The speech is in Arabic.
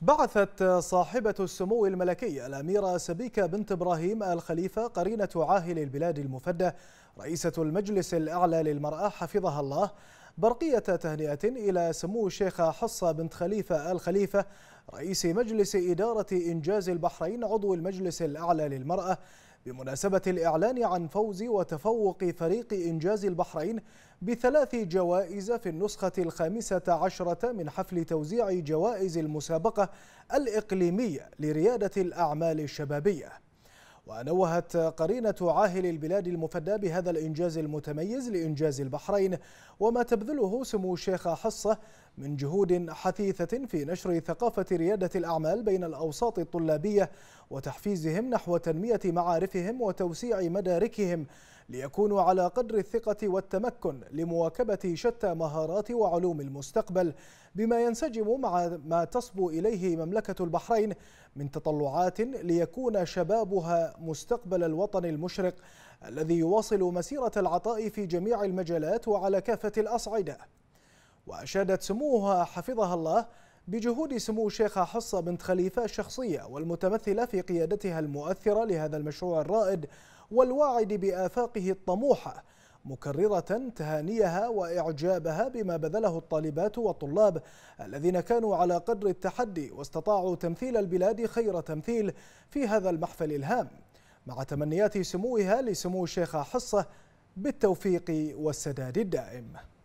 بعثت صاحبة السمو الملكي الأميرة سبيكة بنت إبراهيم آل خليفة قرينة عاهل البلاد المفدى رئيسة المجلس الأعلى للمرأة حفظها الله برقية تهنئة إلى سمو الشيخة حصة بنت خليفة آل خليفة رئيس مجلس إدارة إنجاز البحرين عضو المجلس الأعلى للمرأة بمناسبة الإعلان عن فوز وتفوق فريق إنجاز البحرين بثلاث جوائز في النسخة الخامسة عشرة من حفل توزيع جوائز المسابقة الإقليمية لريادة الأعمال الشبابية ونوهت قرينة عاهل البلاد المفدى بهذا الإنجاز المتميز لإنجاز البحرين وما تبذله سمو الشيخ حصة من جهود حثيثة في نشر ثقافة ريادة الأعمال بين الأوساط الطلابية وتحفيزهم نحو تنمية معارفهم وتوسيع مداركهم ليكونوا على قدر الثقة والتمكن لمواكبة شتى مهارات وعلوم المستقبل بما ينسجم مع ما تصبو إليه مملكة البحرين من تطلعات ليكون شبابها مستقبل الوطن المشرق الذي يواصل مسيرة العطاء في جميع المجالات وعلى كافة الأصعدة وأشادت سموها حفظها الله بجهود سمو الشيخة حصة بنت خليفة الشخصية والمتمثلة في قيادتها المؤثرة لهذا المشروع الرائد والواعد بآفاقه الطموحة مكررة تهانيها وإعجابها بما بذله الطالبات والطلاب الذين كانوا على قدر التحدي واستطاعوا تمثيل البلاد خير تمثيل في هذا المحفل الهام مع تمنيات سموها لسمو الشيخة حصة بالتوفيق والسداد الدائم